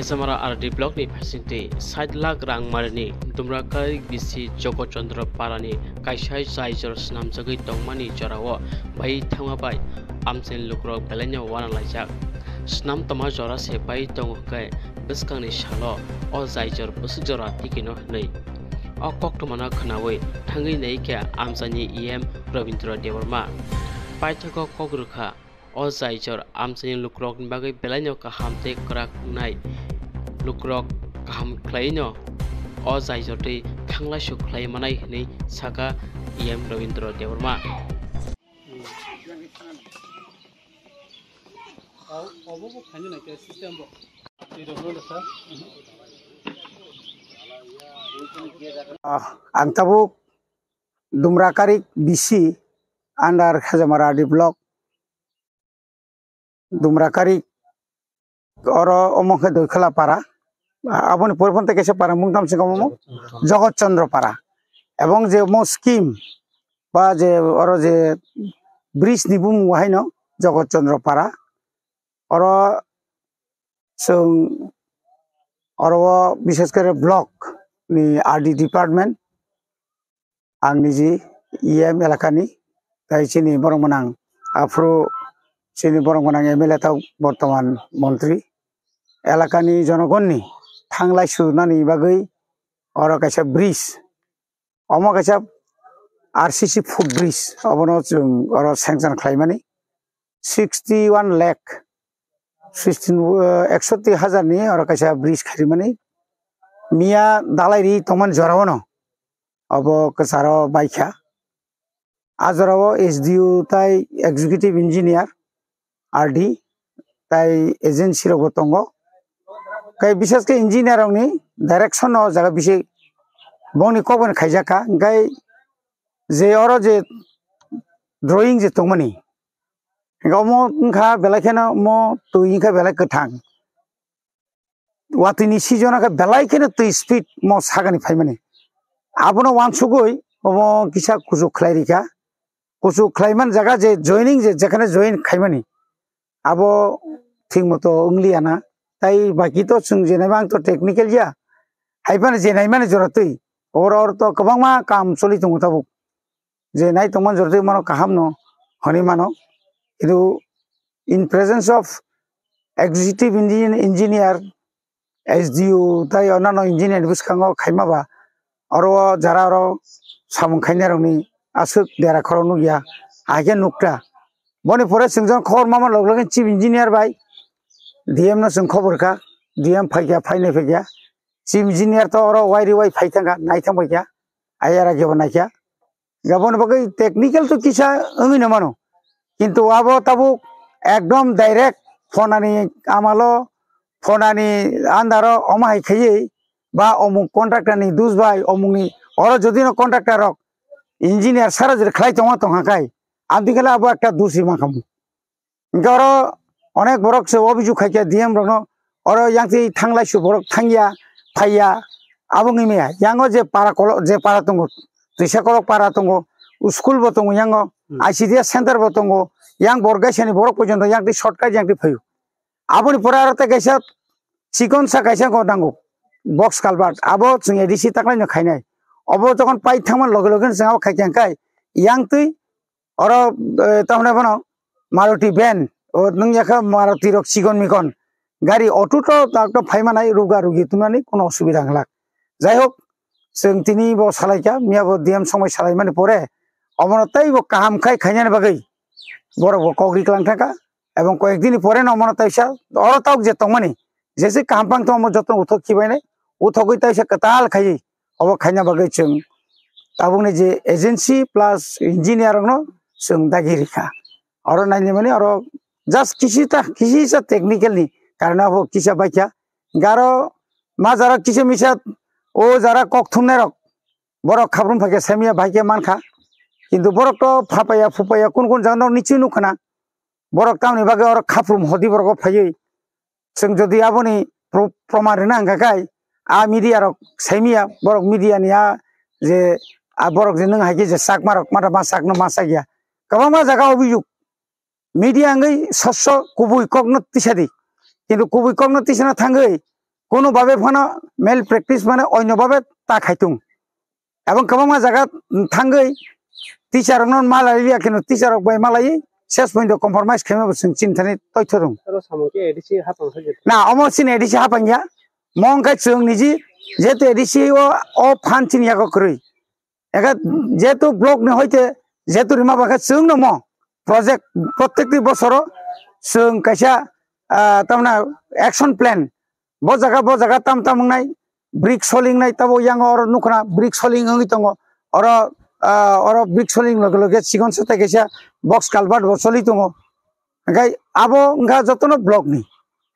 हेसमारा RD ब्लकनि फारसेथिं side lakh रां मारिनि दुमराकारि बिसि जगचन्द्र पारानि कायसाय जायजर सिनामजगै दंमानि जराव बै थाङाबाय आमसेन लुक्र बेलेनियाव वाना लायजाक सिनाम तमा जरासे बै दङकै बेसखांनि साल अ जायजर बोसो जरा तिकिनो हनै अ कक्टमाना खोनावै थाङै नैखे आमसानि इएम रबिन्द्र देवर्मा पाइथाख कग्रोखा ozaichor amsani lukrok bagai belaino kaham te krak nai lukrok kaham klaino chor te thangla su klai manai ni saka em ravindra devarma 어버버 간이 나게 시스템 버 आंताबुक दुमराकारी দুমরাকারি অর অমুখে দৈখলা পাড়া আপনি পরিবহন থেকে এসে পারা মুখ নামছে কম জগৎচন্দ্র পাড়া এবং যে মো স্কিম বা যে ওর যে ব্রিজ নিবুম ওহাইন জগৎচন্দ্র পাড়া ওর ওর বিশেষ করে ব্লক নি আরডি ডিপার্টমেন্ট আর आंनि जि इएम एलाकानि दायसिनि बरंमोन आं आफ्रु सिनी बरंगनाङ एमएलए ताव बर्तमान मन्त्री এলাকাनि জনগণनि थांलाय सुनानि बागै अर कायसा ब्रिज अम कायसा आरसिसि फुट ब्रिज अबनो जों अर सेंसन खालामनानै सिक्सटि वान लेख सिक्सटिन एकसत्ति हाजारनि अर कायसा ब्रिज खालामनानै मिया दालायरि तमन जरावनो अब कसार बाइखा आजराव एसडियु ताय एक्जिक्युटिभ इन्जिनियार আৰ্ডি তাই এজেঞ্চিৰ গতংগ কাই বিশেষকৈ ইঞ্জিনিয়াৰনি ডাইৰেকশ্যন জাগা বিশেষ বনি কব খাইজাকা গাই যে অৰ যে ড্ৰয়িং যে তংমানি মা বেলাইখেন মইখা কথা কথাং ৱাতিনি চিজনা খাই বেলাইখেনে তৈ স্পীড মই চাগানি ফাই মানে আপোনাৰ ৱানছু গৈ মই কিছা কুচু খাই ৰিকা কুচু খাইমান জাগা যে জইনিং যে জইন খাইমানি আব ঠিক মতো উংলি আনা তাই বাকি তো জেনাই আংতো টেকনিক্যাল যা হাইফানে জেনাই মানে জরতই ওর ওর তো কবং মা কাম চলি তো থাকু জেনাই তোমার জরতই মানো কাহাম নি মানো কিন্তু ইন প্রেজেন্স অফ এক্সিকিউটিভ ইঞ্জি ইঞ্জিনিয়ার এস ডি ইউ তাই অন্যান্য ইঞ্জিনিয়ার বুঝখাঙ্গ খাইমাবা আর যারা আরো সামুখাইনার উনি আসুক দেরাখর নু গিয়া আগে নুকটা मणिपुरा जों खबर मा मा लगलगोन चिफ इन्जिनियार बाय डिएमनो जों खबरखा डिएम फैया फैनाय फैया चिफ इन्जिनियार तो अरो वायरि वाय फैथांगा नायथांबायखा आइयारा गेबो नायखा गाबोन बगै टेक्निकल तो किसा अङि ना मानो किन्तु आबो ताबो एकदम डाइरेक्ट फनानि आमालो फनानि आन्दारो अमाहाय खैयै বা অমুক কন্ট্রাক্টারনি দুস ভাই অমুকনি ওরা যদি না কন্ট্রাক্টার ইঞ্জিনিয়ার সারা যদি খাই তোমার তো হাঁকায় আর আবু আবার একটা দুষি মাখামো ইনকা ওরো অনেক বরক সে অভিযোগ খাইয়া দিয়াম রঙ ওরো ইয়াংতে থাংলাইছো বরক থাঙ্গিয়া ফাইয়া আবং ইমিয়া ইয়াঙ্গ যে পারা কল যে পারা তঙ্গ তুইসা কলক পারা তঙ্গ স্কুল বতঙ্গ ইয়াঙ্গ আইসিডিএস সেন্টার বতঙ্গ ইয়াং বর্গাইসানি বরক পর্যন্ত ইয়াংটি শর্টকাট ইয়াংটি ফাইও আপনি পড়া আর গেছে চিকন সা গাইছে নাঙ্গো বক্স কালবার আবো চুং এডিসি তাকলাই খাই নাই অব যখন পাই থামার লগে লগে চুং খাই খাই ইয়াং তুই और तमने बनो मारुति बैन और नंग यख मारुति रक सिगन मिकन गारि अटुट ताकट फाइमानाय रुगा रुगि तुमनानै कोनो असुबिदा गला जाय हक जों तिनि ब सालायखा मियाबो दिएम समय सालायमानि परे অমরতাই কাহাম খাই খাইজান বাকি বড় কগরি ক্লান থাকা এবং কয়েকদিন পরে অমরতা ইসা অরতাও যে তমনি যে সে কাহাম পাং তো আমার যত্ন উঠক খিবাই নাই উঠকই তাই সে কতাল খাই অব খাইনা বাকি চং তাবুনে যে এজেন্সি প্লাস ইঞ্জিনিয়ার সুংদাগিরি খা আরো নাইনি মানে আরো জাস্ট কিছু তা কিছু ইচ্ছা টেকনিক্যাল নি কারণ হোক কিসা বাইকা গারো মা যারা কিছু মিশা ও যারা কক থুনে রক বড় খাবরুম ফাঁকে সেমিয়া ভাইকে মান খা কিন্তু বরক তো ফাপাইয়া ফুপাইয়া কোন কোন জানো নিচু নুখানা বরক তামনি বাগে ওর খাপ্রুম হদি বরক ফাইয়ে जों যদি আপনি প্রমাণ না হাঙ্গাকাই আ মিডিয়ার সাইমিয়া বরক মিডিয়ানিয়া যে বরক যে নং হাইকে যে সাক মারক মারা মা সাক না মা সাকিয়া गोबां जागा अभिजुग মিডিয়াঙ্গই স্বচ্ছ কুবুই কগ্নতিসাদি কিন্তু কুবুই কগ্নতিসানা থাঙ্গই কোনোভাবে ফানা মেল প্র্যাকটিস মানে অন্যভাবে তা খাইতুম এবং কবামা জায়গা থাঙ্গই টিচার নন মালাইলিয়া কিন্তু টিচার বাই মালাই শেষ পর্যন্ত কম্প্রোমাইজ খেয়ে চিন্তানি তথ্য দং না অমর সিন এডিসি হাপাঙ্গিয়া মংকাই চুং নিজি যেহেতু এডিসি ও ফান চিনিয়া করি একা যেহেতু ব্লক হইতে যেহেতু রিমা বাখা চং নম প্রজেক্ট প্রত্যেকটি বছর চং কাইসা তারমানে অ্যাকশন প্ল্যান ব জায়গা ব জায়গা তাম তাম নাই ব্রিক সলিং নাই তাবো ইয়াং অর নুখনা ব্রিক সলিং হই তঙ্গ অর অর ব্রিক সলিং লগে লগে সিগন সতে গেছে বক্স কালভার্ট ব সলি তঙ্গ গাই আবো গা যতন ব্লক নি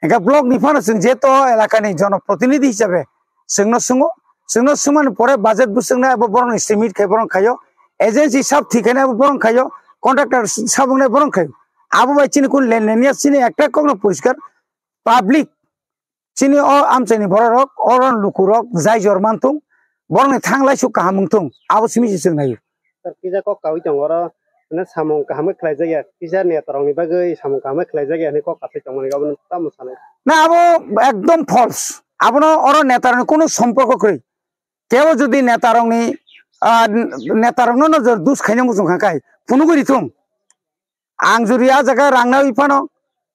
এখা ব্লক নি ফানো সিং যেহেতু এলাকানি জনপ্রতিনিধি হিসাবে সিংন সুঙ্গ সিংন সুমান পরে বাজেট বুসিং না এবার বরন সিমিট খাই বরং খাইও एजेन्सी सब ठीक है ना बरं खाइयो कन्ट्राक्टर सब बरं खाइयो अब भाई चिनी कुन लेनियस चिनी একটা কোন পরিষ্কার পাবলিক চিনি ও আমচিনি বড় রক অরন লুকু রক যাই জরমানতুং বরং থাংলাই সু কাহামুংতুং আবু সিমি চিং নাই तर किजा কক কাউইতং অর মানে সামং কাহামে খলাই জায়গা কিজা নেতরং নিবাগে সামং কাহামে খলাই জায়গা নে কক মানে না আবু একদম ফলস আপনার অর নেতার কোনো সম্পর্ক করি কেউ যদি নেতারংনি নেতার নজর দুস খাইনে মুসুম খাঁকাই ফোনও করি থুম আং জুড়ি আ জায়গায় রাংনা হইফানো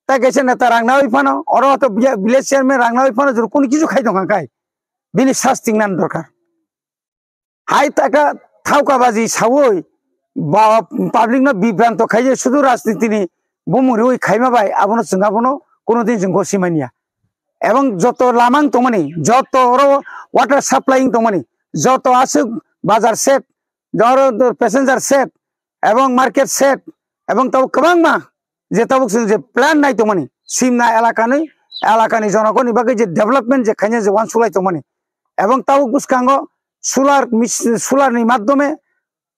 তাই গেছে নেতা রাংনা ইফানো ওরা হয়তো ভিলেজ চেয়ারম্যান রাংনা ইফানো জোর কোনো কিছু খাই দোকানকাই বিনি শাস্তি নান দরকার হাই টাকা থাউকাবাজি সাবই বা পাবলিক না বিভ্রান্ত খাই যে শুধু রাজনীতি নি বুমুরি ওই খাইমা ভাই আপনার চুঙ্গাবনো কোনোদিন জুঙ্গ সিমানিয়া এবং যত লামাং তোমানি যত ওর ওয়াটার সাপ্লাইং তোমানি যত আছে বাজার সেফ ধর প্যাসেঞ্জার সেফ এবং মার্কেট সেফ এবং তবু কেবাংমা যে তবু যে প্ল্যান নাই তো মানে সিম না এলাকা নেই এলাকানি জনগণ ইবাকে যে ডেভেলপমেন্ট যে খাইনে যে ওয়ান সুলাই তো মানে এবং তাও বুসকাঙ্গ সোলার সোলার মাধ্যমে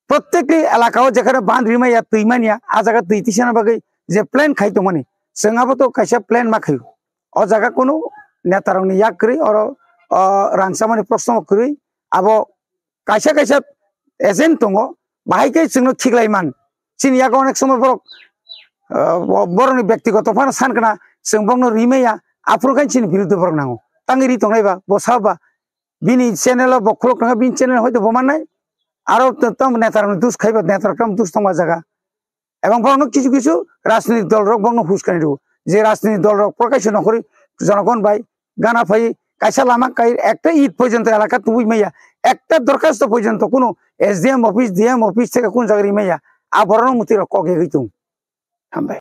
প্রত্যেকটি এলাকাও যেখানে বাঁধ রিমাইয়া তৈমানিয়া আ জায়গা তৈতিছে না বাকি যে প্ল্যান খাইতো মানে সঙ্গাবো তো खायसे প্ল্যান মা খাই অ জায়গা কোনো नेतारनि মানে ইয়াক করি और রাংসা মানে প্রশ্ন করি আবো কাইসা কাইসা এজেন্ট দङ বাহাইকে जोंनो खिग्लायमान जोंनि आगाव अनेक समय बर' बर'नि ব্যক্তিগত फाना सानखोना जों बंनो रिमेया आफ्रकान जोंनि बिरुद्ध बर' नाङो ताङिरि दंनायबा बसाबा बिनि चेनेल बखलक नङा बिनि चेनेल हयथ' बमानाय आरो तम नेतारानो दुस खाइबा नेताराखौ दुस दंबा जागा এবং বর্ণ কিছু কিছু রাজনৈতিক দল রক বর্ণ হুসকানি দেব যে রাজনৈতিক দল রক প্রকাশ্য নকরি জনগণ ভাই গানা ফাই কাইসা লামা কাই একটা ঈদ পর্যন্ত এলাকা তুই মাইয়া একটা দরখাস্ত পর্যন্ত কোনো এসডিএম অফিস ডিএম অফিস থেকে কোন জায়গায় ইমেজা আবরণ মতি রক্ষক হয়ে গেতুম হ্যাঁ,